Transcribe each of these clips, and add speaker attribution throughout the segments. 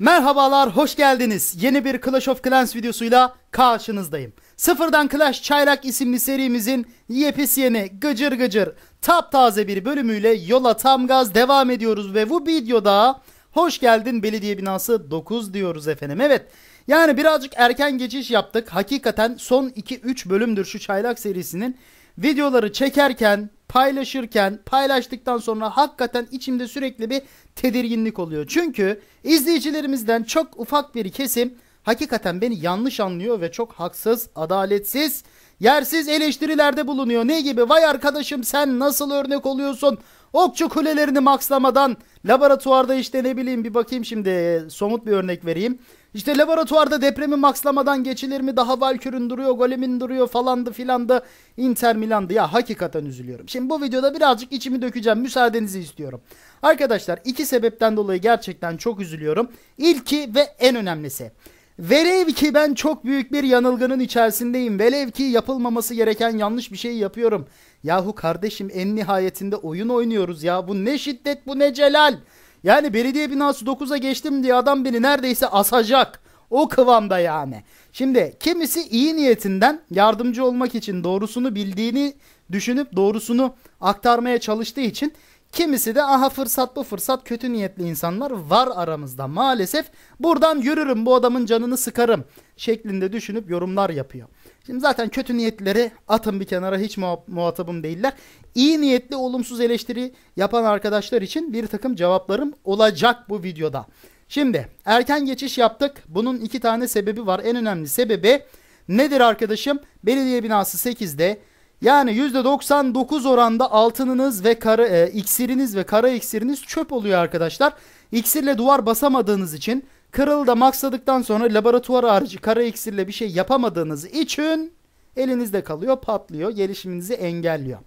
Speaker 1: Merhabalar, hoş geldiniz. Yeni bir Clash of Clans videosuyla karşınızdayım. Sıfırdan Clash Çaylak isimli serimizin yepyeni, yeni, gıcır gıcır, taptaze bir bölümüyle yola tam gaz devam ediyoruz ve bu videoda hoş geldin belediye binası 9 diyoruz efendim. Evet, yani birazcık erken geçiş yaptık. Hakikaten son 2-3 bölümdür şu Çaylak serisinin videoları çekerken paylaşırken paylaştıktan sonra hakikaten içimde sürekli bir tedirginlik oluyor. Çünkü izleyicilerimizden çok ufak bir kesim hakikaten beni yanlış anlıyor ve çok haksız, adaletsiz, yersiz eleştirilerde bulunuyor. Ne gibi? Vay arkadaşım sen nasıl örnek oluyorsun? Okçu kulelerini makslamadan laboratuvarda işte ne bileyim bir bakayım şimdi somut bir örnek vereyim. İşte laboratuvarda depremi makslamadan geçilir mi? Daha Valkür'ün duruyor, Golem'in duruyor falandı filandı. Inter Milan'dı. Ya hakikaten üzülüyorum. Şimdi bu videoda birazcık içimi dökeceğim. Müsaadenizi istiyorum. Arkadaşlar iki sebepten dolayı gerçekten çok üzülüyorum. İlki ve en önemlisi. Velev ki ben çok büyük bir yanılgının içerisindeyim. Velev ki yapılmaması gereken yanlış bir şey yapıyorum. Yahu kardeşim en nihayetinde oyun oynuyoruz ya. Bu ne şiddet bu ne celal. Yani belediye binası 9'a geçtim diye adam beni neredeyse asacak. O kıvamda yani. Şimdi kimisi iyi niyetinden yardımcı olmak için doğrusunu bildiğini düşünüp doğrusunu aktarmaya çalıştığı için kimisi de aha fırsat bu fırsat kötü niyetli insanlar var aramızda maalesef. Buradan yürürüm bu adamın canını sıkarım şeklinde düşünüp yorumlar yapıyor. Şimdi zaten kötü niyetleri atın bir kenara hiç muhatabım değiller. İyi niyetli olumsuz eleştiri yapan arkadaşlar için bir takım cevaplarım olacak bu videoda. Şimdi erken geçiş yaptık. Bunun iki tane sebebi var. En önemli sebebi nedir arkadaşım? Belediye binası 8'de yani %99 oranda altınınız ve kara, e, iksiriniz ve kara iksiriniz çöp oluyor arkadaşlar. İksirle duvar basamadığınız için Kırılda maksadıktan sonra laboratuvar harici kara iksirle bir şey yapamadığınız için elinizde kalıyor, patlıyor, gelişiminizi engelliyor.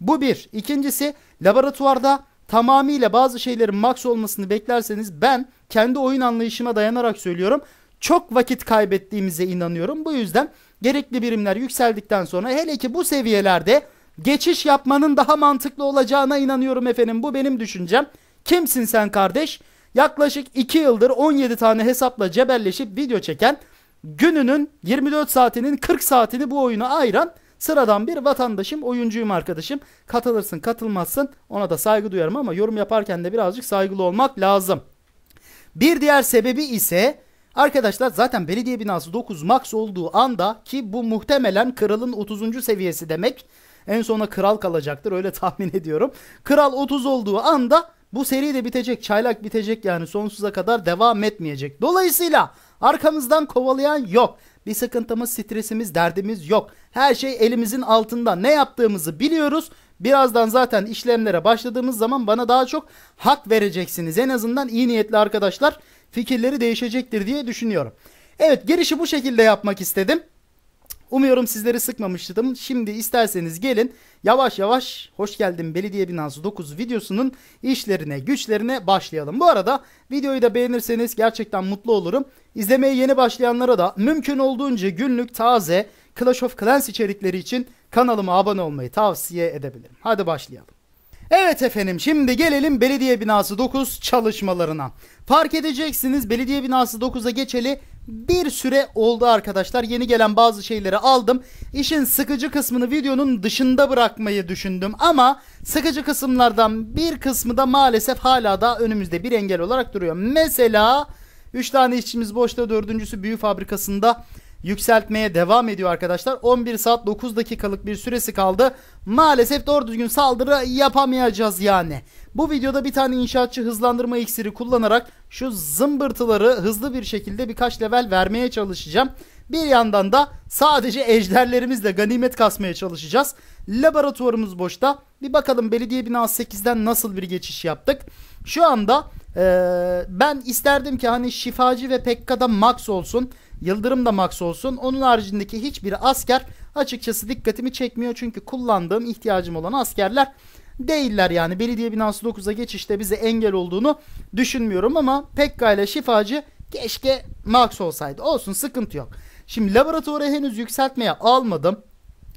Speaker 1: Bu bir. İkincisi laboratuvarda tamamıyla bazı şeylerin max olmasını beklerseniz ben kendi oyun anlayışıma dayanarak söylüyorum. Çok vakit kaybettiğimize inanıyorum. Bu yüzden gerekli birimler yükseldikten sonra hele ki bu seviyelerde geçiş yapmanın daha mantıklı olacağına inanıyorum efendim. Bu benim düşüncem. Kimsin sen kardeş? Yaklaşık 2 yıldır 17 tane hesapla cebelleşip video çeken, gününün 24 saatinin 40 saatini bu oyuna ayıran sıradan bir vatandaşım, oyuncuyum arkadaşım. Katılırsın, katılmazsın ona da saygı duyarım ama yorum yaparken de birazcık saygılı olmak lazım. Bir diğer sebebi ise Arkadaşlar zaten belediye binası 9 max olduğu anda ki bu muhtemelen kralın 30. seviyesi demek. En sona kral kalacaktır öyle tahmin ediyorum. Kral 30 olduğu anda bu seri de bitecek. Çaylak bitecek yani sonsuza kadar devam etmeyecek. Dolayısıyla arkamızdan kovalayan yok. Bir sıkıntımız, stresimiz, derdimiz yok. Her şey elimizin altında. Ne yaptığımızı biliyoruz. Birazdan zaten işlemlere başladığımız zaman bana daha çok hak vereceksiniz. En azından iyi niyetli arkadaşlar fikirleri değişecektir diye düşünüyorum. Evet girişi bu şekilde yapmak istedim. Umuyorum sizleri sıkmamıştım. Şimdi isterseniz gelin yavaş yavaş hoş geldin belediye binası 9 videosunun işlerine güçlerine başlayalım. Bu arada videoyu da beğenirseniz gerçekten mutlu olurum. İzlemeye yeni başlayanlara da mümkün olduğunca günlük taze Clash of Clans içerikleri için kanalıma abone olmayı tavsiye edebilirim. Hadi başlayalım. Evet efendim şimdi gelelim belediye binası 9 çalışmalarına. Fark edeceksiniz belediye binası 9'a geçeli bir süre oldu arkadaşlar. Yeni gelen bazı şeyleri aldım. İşin sıkıcı kısmını videonun dışında bırakmayı düşündüm ama sıkıcı kısımlardan bir kısmı da maalesef hala da önümüzde bir engel olarak duruyor. Mesela 3 tane işçimiz boşta, dördüncüsü büyü fabrikasında yükseltmeye devam ediyor arkadaşlar. 11 saat 9 dakikalık bir süresi kaldı. Maalesef doğru düzgün saldırı yapamayacağız yani. Bu videoda bir tane inşaatçı hızlandırma iksiri kullanarak şu zımbırtıları hızlı bir şekilde birkaç level vermeye çalışacağım. Bir yandan da sadece ejderlerimizle ganimet kasmaya çalışacağız. Laboratuvarımız boşta. Bir bakalım belediye binası 8'den nasıl bir geçiş yaptık. Şu anda ee, ben isterdim ki hani şifacı ve pekkada max olsun. Yıldırım da max olsun. Onun haricindeki hiçbir asker açıkçası dikkatimi çekmiyor. Çünkü kullandığım ihtiyacım olan askerler değiller yani. Belediye binası 9'a geçişte bize engel olduğunu düşünmüyorum ama Pekka ile Şifacı keşke max olsaydı. Olsun sıkıntı yok. Şimdi laboratuvarı henüz yükseltmeye almadım.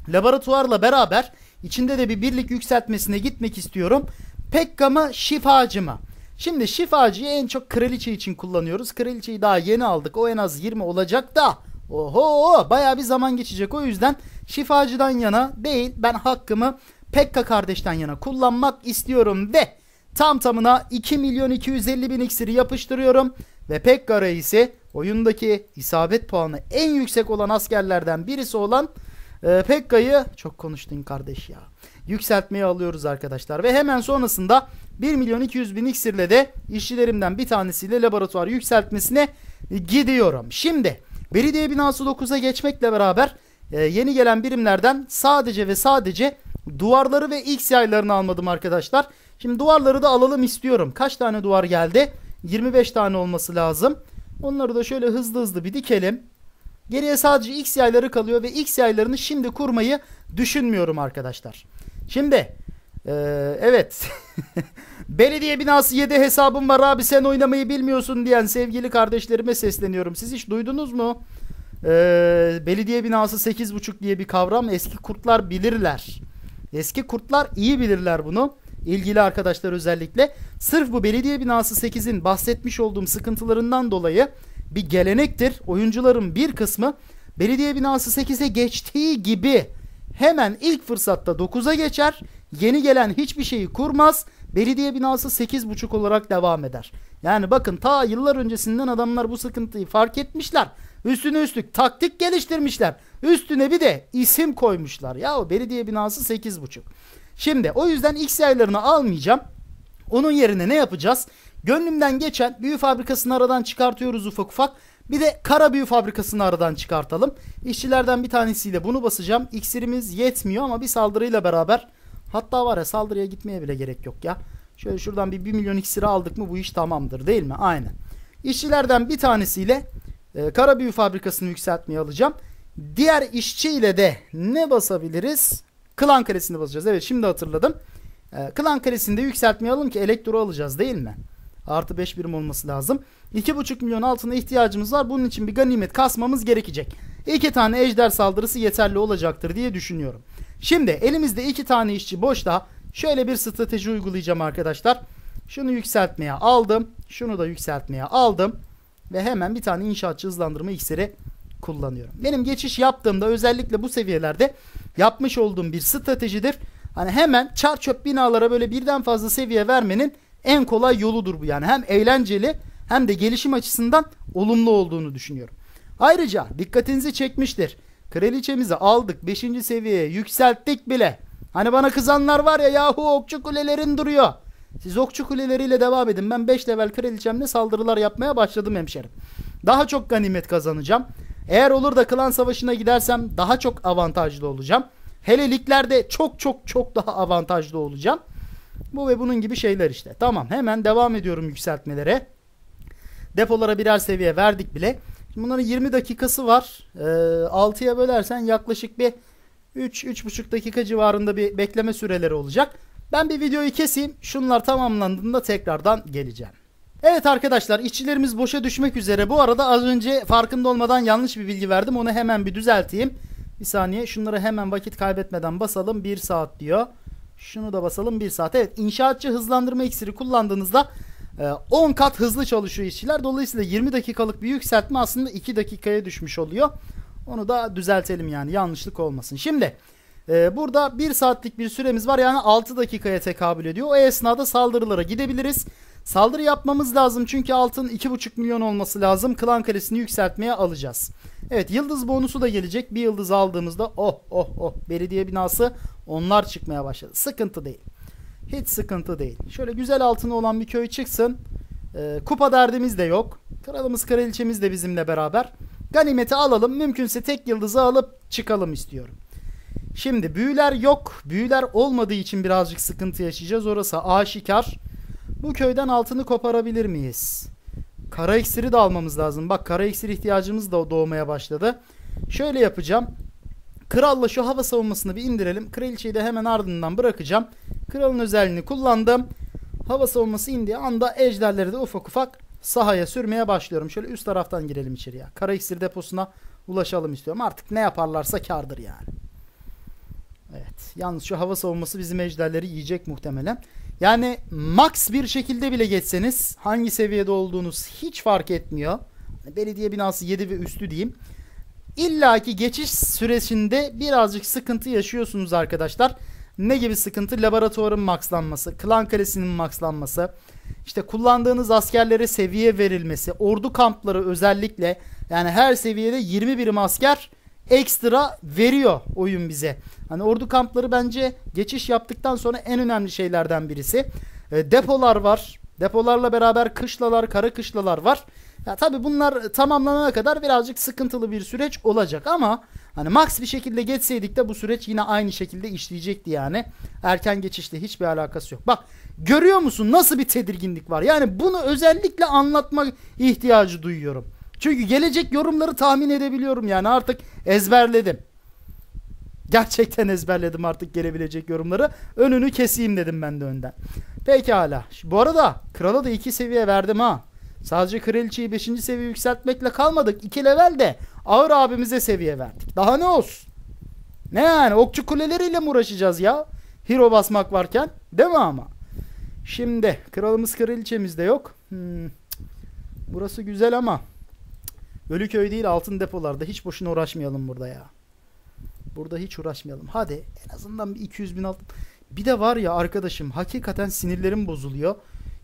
Speaker 1: Laboratuvarla beraber içinde de bir birlik yükseltmesine gitmek istiyorum. Pekka mı şifacı mı? Şimdi şifacıyı en çok kraliçe için kullanıyoruz. Kraliçeyi daha yeni aldık. O en az 20 olacak da. Oho baya bir zaman geçecek. O yüzden şifacıdan yana değil ben hakkımı Pekka kardeşten yana kullanmak istiyorum ve tam tamına 2 milyon 250 bin iksiri yapıştırıyorum ve Pekka reisi oyundaki isabet puanı en yüksek olan askerlerden birisi olan e, Pekka'yı çok konuştun kardeş ya. Yükseltmeye alıyoruz arkadaşlar. Ve hemen sonrasında 1 milyon 200 bin iksirle de işçilerimden bir tanesiyle laboratuvar yükseltmesine gidiyorum. Şimdi belediye binası 9'a geçmekle beraber e, yeni gelen birimlerden sadece ve sadece duvarları ve X yaylarını almadım arkadaşlar. Şimdi duvarları da alalım istiyorum. Kaç tane duvar geldi? 25 tane olması lazım. Onları da şöyle hızlı hızlı bir dikelim. Geriye sadece x yayları kalıyor ve x yaylarını şimdi kurmayı düşünmüyorum arkadaşlar. Şimdi ee, evet belediye binası 7 hesabım var abi sen oynamayı bilmiyorsun diyen sevgili kardeşlerime sesleniyorum. Siz hiç duydunuz mu? Ee, belediye binası 8.5 diye bir kavram eski kurtlar bilirler. Eski kurtlar iyi bilirler bunu. İlgili arkadaşlar özellikle. Sırf bu belediye binası 8'in bahsetmiş olduğum sıkıntılarından dolayı bir gelenektir. Oyuncuların bir kısmı belediye binası 8'e geçtiği gibi hemen ilk fırsatta 9'a geçer. Yeni gelen hiçbir şeyi kurmaz. Belediye binası 8.5 olarak devam eder. Yani bakın ta yıllar öncesinden adamlar bu sıkıntıyı fark etmişler. Üstüne üstlük taktik geliştirmişler. Üstüne bir de isim koymuşlar. Ya belediye binası 8.5. Şimdi o yüzden X yaylarını almayacağım. Onun yerine ne yapacağız? Gönlümden geçen büyü fabrikasını aradan çıkartıyoruz ufak ufak. Bir de kara büyü fabrikasını aradan çıkartalım. İşçilerden bir tanesiyle bunu basacağım. İksirimiz yetmiyor ama bir saldırıyla beraber hatta var ya saldırıya gitmeye bile gerek yok ya. Şöyle şuradan bir 1 milyon iksiri aldık mı bu iş tamamdır değil mi? Aynen. İşçilerden bir tanesiyle e, kara büyü fabrikasını yükseltmeye alacağım. Diğer işçiyle de ne basabiliriz? Klan kalesini basacağız. Evet şimdi hatırladım. E, klan kalesini de yükseltmeye alalım ki elektro alacağız değil mi? Artı 5 birim olması lazım. 2,5 milyon altına ihtiyacımız var. Bunun için bir ganimet kasmamız gerekecek. 2 tane ejder saldırısı yeterli olacaktır diye düşünüyorum. Şimdi elimizde 2 tane işçi boşta. Şöyle bir strateji uygulayacağım arkadaşlar. Şunu yükseltmeye aldım. Şunu da yükseltmeye aldım. Ve hemen bir tane inşaatçı hızlandırma iksiri kullanıyorum. Benim geçiş yaptığımda özellikle bu seviyelerde yapmış olduğum bir stratejidir. Hani hemen çarçöp binalara böyle birden fazla seviye vermenin en kolay yoludur bu yani. Hem eğlenceli hem de gelişim açısından olumlu olduğunu düşünüyorum. Ayrıca dikkatinizi çekmiştir. Kraliçemizi aldık 5. seviyeye yükselttik bile. Hani bana kızanlar var ya yahu okçu kulelerin duruyor. Siz okçu kuleleriyle devam edin. Ben 5 level kraliçemle saldırılar yapmaya başladım hemşerim. Daha çok ganimet kazanacağım. Eğer olur da klan savaşına gidersem daha çok avantajlı olacağım. Hele liglerde çok çok çok daha avantajlı olacağım. Bu ve bunun gibi şeyler işte. Tamam hemen devam ediyorum yükseltmelere. Depolara birer seviye verdik bile. bunların 20 dakikası var. Ee, 6'ya bölersen yaklaşık bir 3-3,5 dakika civarında bir bekleme süreleri olacak. Ben bir videoyu keseyim. Şunlar tamamlandığında tekrardan geleceğim. Evet arkadaşlar işçilerimiz boşa düşmek üzere. Bu arada az önce farkında olmadan yanlış bir bilgi verdim. Onu hemen bir düzelteyim. Bir saniye şunları hemen vakit kaybetmeden basalım. 1 saat diyor. Şunu da basalım 1 saat. Evet inşaatçı hızlandırma iksiri kullandığınızda 10 e, kat hızlı çalışıyor işçiler. Dolayısıyla 20 dakikalık bir yükseltme aslında 2 dakikaya düşmüş oluyor. Onu da düzeltelim yani yanlışlık olmasın. Şimdi e, burada 1 saatlik bir süremiz var yani 6 dakikaya tekabül ediyor. O esnada saldırılara gidebiliriz. Saldırı yapmamız lazım çünkü altın 2,5 milyon olması lazım. Klan kalesini yükseltmeye alacağız. Evet yıldız bonusu da gelecek. Bir yıldız aldığımızda oh oh oh belediye binası onlar çıkmaya başladı. Sıkıntı değil. Hiç sıkıntı değil. Şöyle güzel altını olan bir köy çıksın. Ee, kupa derdimiz de yok. Kralımız kraliçemiz de bizimle beraber. Ganimeti alalım. Mümkünse tek yıldızı alıp çıkalım istiyorum. Şimdi büyüler yok. Büyüler olmadığı için birazcık sıkıntı yaşayacağız. Orası aşikar. Bu köyden altını koparabilir miyiz? Kara iksiri de almamız lazım. Bak kara iksir ihtiyacımız da doğmaya başladı. Şöyle yapacağım. Kralla şu hava savunmasını bir indirelim. Kraliçeyi de hemen ardından bırakacağım. Kralın özelliğini kullandım. Hava savunması indiği anda ejderleri de ufak ufak sahaya sürmeye başlıyorum. Şöyle üst taraftan girelim içeriye. Kara iksir deposuna ulaşalım istiyorum. Artık ne yaparlarsa kardır yani. Evet. Yalnız şu hava savunması bizim ejderleri yiyecek muhtemelen. Yani max bir şekilde bile geçseniz hangi seviyede olduğunuz hiç fark etmiyor. Hani belediye binası 7 ve üstü diyeyim. İlla ki geçiş süresinde birazcık sıkıntı yaşıyorsunuz arkadaşlar. Ne gibi sıkıntı? Laboratuvarın maxlanması, klan kalesinin maxlanması, işte kullandığınız askerlere seviye verilmesi, ordu kampları özellikle yani her seviyede 20 birim asker ekstra veriyor oyun bize. Hani ordu kampları bence geçiş yaptıktan sonra en önemli şeylerden birisi. E, depolar var. Depolarla beraber kışlalar, kara kışlalar var. Ya tabii bunlar tamamlanana kadar birazcık sıkıntılı bir süreç olacak ama hani max bir şekilde geçseydik de bu süreç yine aynı şekilde işleyecekti yani. Erken geçişle hiçbir alakası yok. Bak görüyor musun nasıl bir tedirginlik var? Yani bunu özellikle anlatma ihtiyacı duyuyorum. Çünkü gelecek yorumları tahmin edebiliyorum yani artık ezberledim. Gerçekten ezberledim artık gelebilecek yorumları. Önünü keseyim dedim ben de önden. Pekala. Bu arada krala da iki seviye verdim ha. Sadece kraliçeyi 5. seviye yükseltmekle kalmadık. 2 level de ağır abimize seviye verdik. Daha ne olsun? Ne yani okçu kuleleriyle mi uğraşacağız ya? Hero basmak varken. Değil mi ama? Şimdi kralımız kraliçemiz de yok. Hmm. Burası güzel ama Bölüköy değil altın depolarda. Hiç boşuna uğraşmayalım burada ya. Burada hiç uğraşmayalım. Hadi en azından bir 200 bin altın. Bir de var ya arkadaşım hakikaten sinirlerim bozuluyor.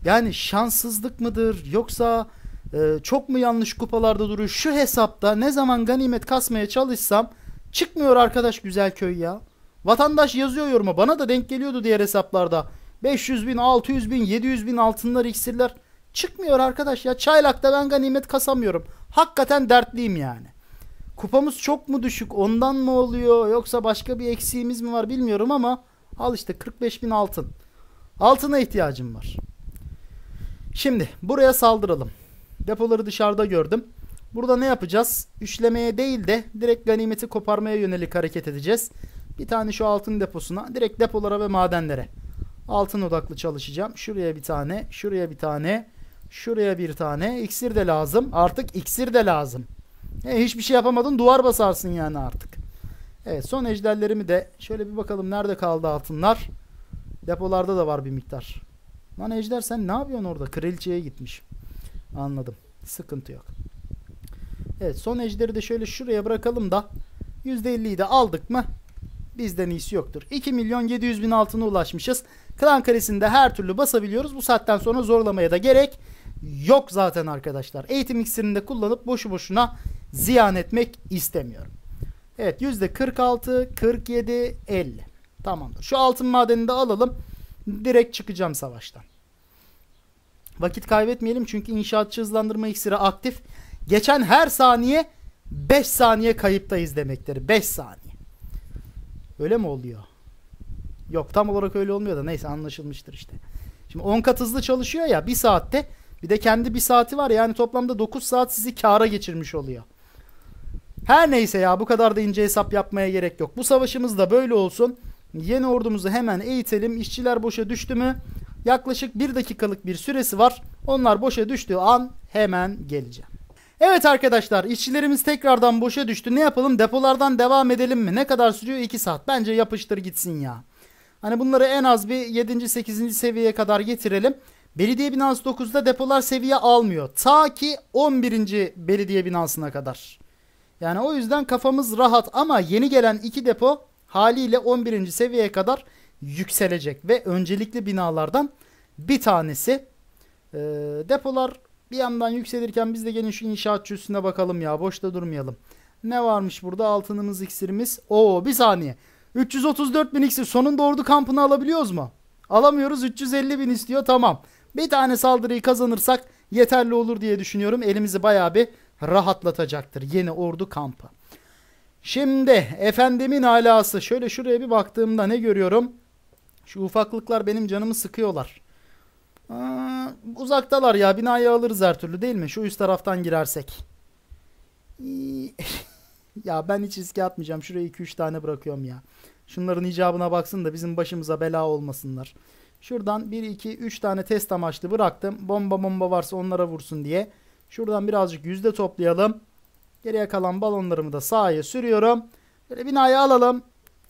Speaker 1: Yani şanssızlık mıdır yoksa e, çok mu yanlış kupalarda duruyor? Şu hesapta ne zaman ganimet kasmaya çalışsam çıkmıyor arkadaş güzel köy ya. Vatandaş yazıyor yoruma bana da denk geliyordu diğer hesaplarda. 500 bin, 600 bin, 700 bin altınlar, iksirler çıkmıyor arkadaş ya. Çaylak'ta ben ganimet kasamıyorum. Hakikaten dertliyim yani. Kupamız çok mu düşük ondan mı oluyor yoksa başka bir eksiğimiz mi var bilmiyorum ama al işte 45 bin altın. Altına ihtiyacım var. Şimdi buraya saldıralım. Depoları dışarıda gördüm. Burada ne yapacağız? Üçlemeye değil de direkt ganimeti koparmaya yönelik hareket edeceğiz. Bir tane şu altın deposuna, direkt depolara ve madenlere. Altın odaklı çalışacağım. Şuraya bir tane, şuraya bir tane, Şuraya bir tane. İksir de lazım. Artık iksir de lazım. E, hiçbir şey yapamadın. Duvar basarsın yani artık. Evet son ejderlerimi de şöyle bir bakalım nerede kaldı altınlar. Depolarda da var bir miktar. Lan ejder sen ne yapıyorsun orada? Kraliçeye gitmiş. Anladım. Sıkıntı yok. Evet son ejderi de şöyle şuraya bırakalım da %50'yi de aldık mı bizden iyisi yoktur. 2 milyon 700 bin altına ulaşmışız. Klan karesinde her türlü basabiliyoruz. Bu saatten sonra zorlamaya da gerek yok zaten arkadaşlar. Eğitim iksirini de kullanıp boşu boşuna ziyan etmek istemiyorum. Evet %46, 47, 50. Tamamdır. Şu altın madenini de alalım. Direkt çıkacağım savaştan. Vakit kaybetmeyelim çünkü inşaatçı hızlandırma iksiri aktif. Geçen her saniye 5 saniye kayıptayız demektir. 5 saniye. Öyle mi oluyor? Yok tam olarak öyle olmuyor da neyse anlaşılmıştır işte. Şimdi 10 kat hızlı çalışıyor ya 1 saatte bir de kendi bir saati var yani toplamda 9 saat sizi kara geçirmiş oluyor. Her neyse ya bu kadar da ince hesap yapmaya gerek yok. Bu savaşımız da böyle olsun. Yeni ordumuzu hemen eğitelim. İşçiler boşa düştü mü? Yaklaşık 1 dakikalık bir süresi var. Onlar boşa düştüğü an hemen geleceğim. Evet arkadaşlar işçilerimiz tekrardan boşa düştü. Ne yapalım depolardan devam edelim mi? Ne kadar sürüyor? 2 saat. Bence yapıştır gitsin ya. Hani bunları en az bir 7. 8. seviyeye kadar getirelim. Belediye binası 9'da depolar seviye almıyor. Ta ki 11. belediye binasına kadar. Yani o yüzden kafamız rahat ama yeni gelen iki depo haliyle 11. seviyeye kadar yükselecek ve öncelikli binalardan bir tanesi. E, depolar bir yandan yükselirken biz de gelin şu inşaatçı üstüne bakalım ya boşta durmayalım. Ne varmış burada altınımız iksirimiz. Oo bir saniye. 334 bin iksir sonunda ordu kampını alabiliyoruz mu? Alamıyoruz 350 bin istiyor tamam. Bir tane saldırıyı kazanırsak yeterli olur diye düşünüyorum. Elimizi bayağı bir rahatlatacaktır yeni ordu kampı. Şimdi efendimin alası. Şöyle şuraya bir baktığımda ne görüyorum? Şu ufaklıklar benim canımı sıkıyorlar. Aa, uzaktalar ya binayı alırız her türlü değil mi? Şu üst taraftan girersek. ya ben hiç riske atmayacağım. Şuraya 2-3 tane bırakıyorum ya. Şunların icabına baksın da bizim başımıza bela olmasınlar. Şuradan 1, 2, 3 tane test amaçlı bıraktım. Bomba bomba varsa onlara vursun diye. Şuradan birazcık yüzde toplayalım. Geriye kalan balonlarımı da sahaya sürüyorum. Böyle binayı alalım.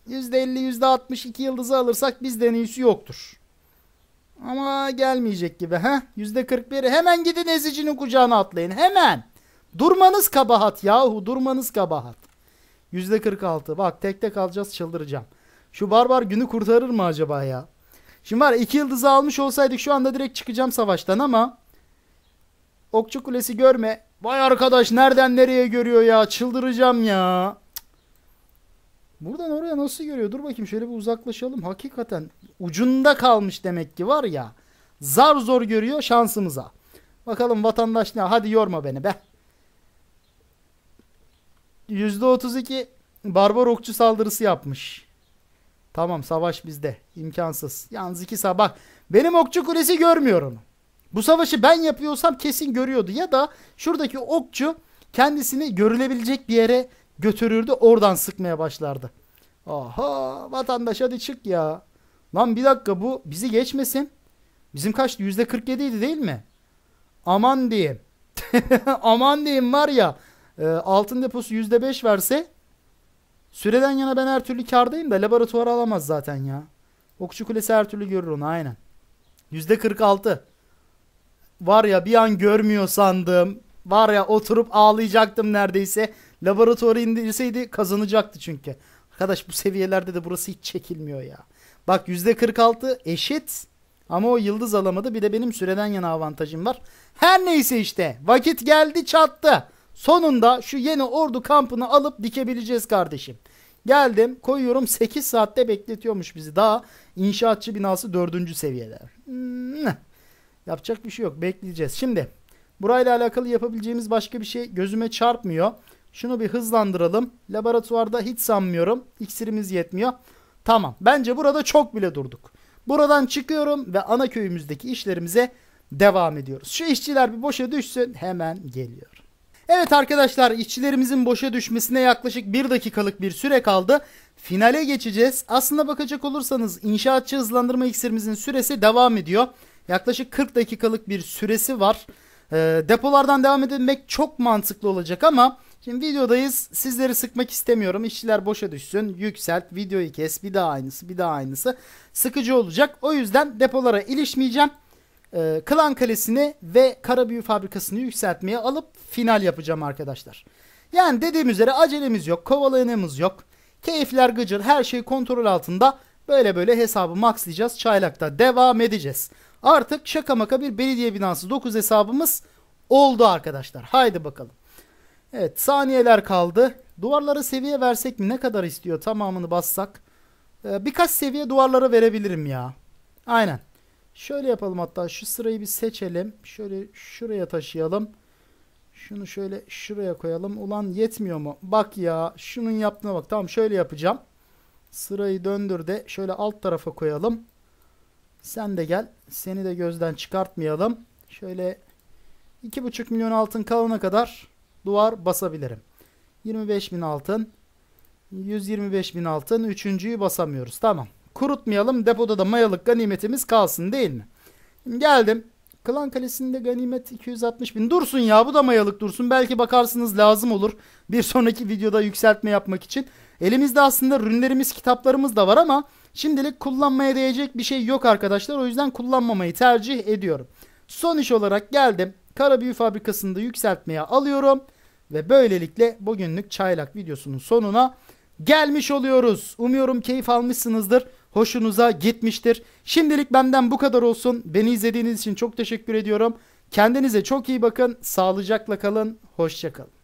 Speaker 1: %50, %60, iki yıldızı alırsak biz iyisi yoktur. Ama gelmeyecek gibi. Heh? %41 hemen gidin ezicinin kucağına atlayın. Hemen. Durmanız kabahat yahu durmanız kabahat. %46 bak tek tek alacağız çıldıracağım. Şu barbar günü kurtarır mı acaba ya? Şimdi var iki yıldızı almış olsaydık şu anda direkt çıkacağım savaştan ama Okçu Kulesi görme. Vay arkadaş nereden nereye görüyor ya? Çıldıracağım ya. Buradan oraya nasıl görüyor? Dur bakayım şöyle bir uzaklaşalım. Hakikaten ucunda kalmış demek ki var ya. Zar zor görüyor şansımıza. Bakalım vatandaş ne? Hadi yorma beni be. %32 barbar okçu saldırısı yapmış. Tamam savaş bizde. İmkansız. Yalnız iki sabah. Benim okçu kulesi görmüyor onu. Bu savaşı ben yapıyorsam kesin görüyordu. Ya da şuradaki okçu kendisini görülebilecek bir yere götürürdü. Oradan sıkmaya başlardı. Aha vatandaş hadi çık ya. Lan bir dakika bu bizi geçmesin. Bizim kaçtı? Yüzde 47 idi değil mi? Aman diyeyim. Aman diyeyim var ya. E, altın deposu yüzde 5 verse Süreden yana ben her türlü kardayım da laboratuvar alamaz zaten ya. Okçu kulesi her türlü görür onu aynen. Yüzde 46. Var ya bir an görmüyor sandım. Var ya oturup ağlayacaktım neredeyse. Laboratuvarı indirseydi kazanacaktı çünkü. Arkadaş bu seviyelerde de burası hiç çekilmiyor ya. Bak yüzde 46 eşit. Ama o yıldız alamadı. Bir de benim süreden yana avantajım var. Her neyse işte. Vakit geldi çattı. Sonunda şu yeni ordu kampını alıp dikebileceğiz kardeşim. Geldim koyuyorum 8 saatte bekletiyormuş bizi. Daha inşaatçı binası 4. seviyede. Hmm. Yapacak bir şey yok bekleyeceğiz. Şimdi burayla alakalı yapabileceğimiz başka bir şey gözüme çarpmıyor. Şunu bir hızlandıralım. Laboratuvarda hiç sanmıyorum. İksirimiz yetmiyor. Tamam bence burada çok bile durduk. Buradan çıkıyorum ve ana köyümüzdeki işlerimize devam ediyoruz. Şu işçiler bir boşa düşsün hemen geliyor. Evet arkadaşlar işçilerimizin boşa düşmesine yaklaşık bir dakikalık bir süre kaldı. Finale geçeceğiz. Aslında bakacak olursanız inşaatçı hızlandırma iksirimizin süresi devam ediyor. Yaklaşık 40 dakikalık bir süresi var. E, depolardan devam etmek çok mantıklı olacak ama şimdi videodayız. Sizleri sıkmak istemiyorum. İşçiler boşa düşsün. Yükselt, videoyu kes. Bir daha aynısı, bir daha aynısı. Sıkıcı olacak. O yüzden depolara ilişmeyeceğim e, Klan Kalesi'ni ve Karabüyü Fabrikası'nı yükseltmeye alıp final yapacağım arkadaşlar. Yani dediğim üzere acelemiz yok, kovalayanımız yok. Keyifler gıcır, her şey kontrol altında. Böyle böyle hesabı maxlayacağız. Çaylak'ta devam edeceğiz. Artık şaka maka bir belediye binası 9 hesabımız oldu arkadaşlar. Haydi bakalım. Evet saniyeler kaldı. Duvarlara seviye versek mi? Ne kadar istiyor? Tamamını bassak. Ee, birkaç seviye duvarlara verebilirim ya. Aynen. Şöyle yapalım hatta şu sırayı bir seçelim. Şöyle şuraya taşıyalım. Şunu şöyle şuraya koyalım. Ulan yetmiyor mu? Bak ya şunun yaptığına bak. Tamam şöyle yapacağım. Sırayı döndür de şöyle alt tarafa koyalım. Sen de gel. Seni de gözden çıkartmayalım. Şöyle 2,5 milyon altın kalana kadar duvar basabilirim. 25 bin altın. 125 bin altın. Üçüncüyü basamıyoruz. Tamam kurutmayalım depoda da mayalık ganimetimiz kalsın değil mi? geldim. Klan Kalesi'nde ganimet 260 bin. Dursun ya bu da mayalık dursun. Belki bakarsınız lazım olur. Bir sonraki videoda yükseltme yapmak için. Elimizde aslında rünlerimiz kitaplarımız da var ama şimdilik kullanmaya değecek bir şey yok arkadaşlar. O yüzden kullanmamayı tercih ediyorum. Son iş olarak geldim. Kara Büyü Fabrikası'nda yükseltmeye alıyorum. Ve böylelikle bugünlük çaylak videosunun sonuna gelmiş oluyoruz. Umuyorum keyif almışsınızdır hoşunuza gitmiştir. Şimdilik benden bu kadar olsun. Beni izlediğiniz için çok teşekkür ediyorum. Kendinize çok iyi bakın. Sağlıcakla kalın. Hoşçakalın.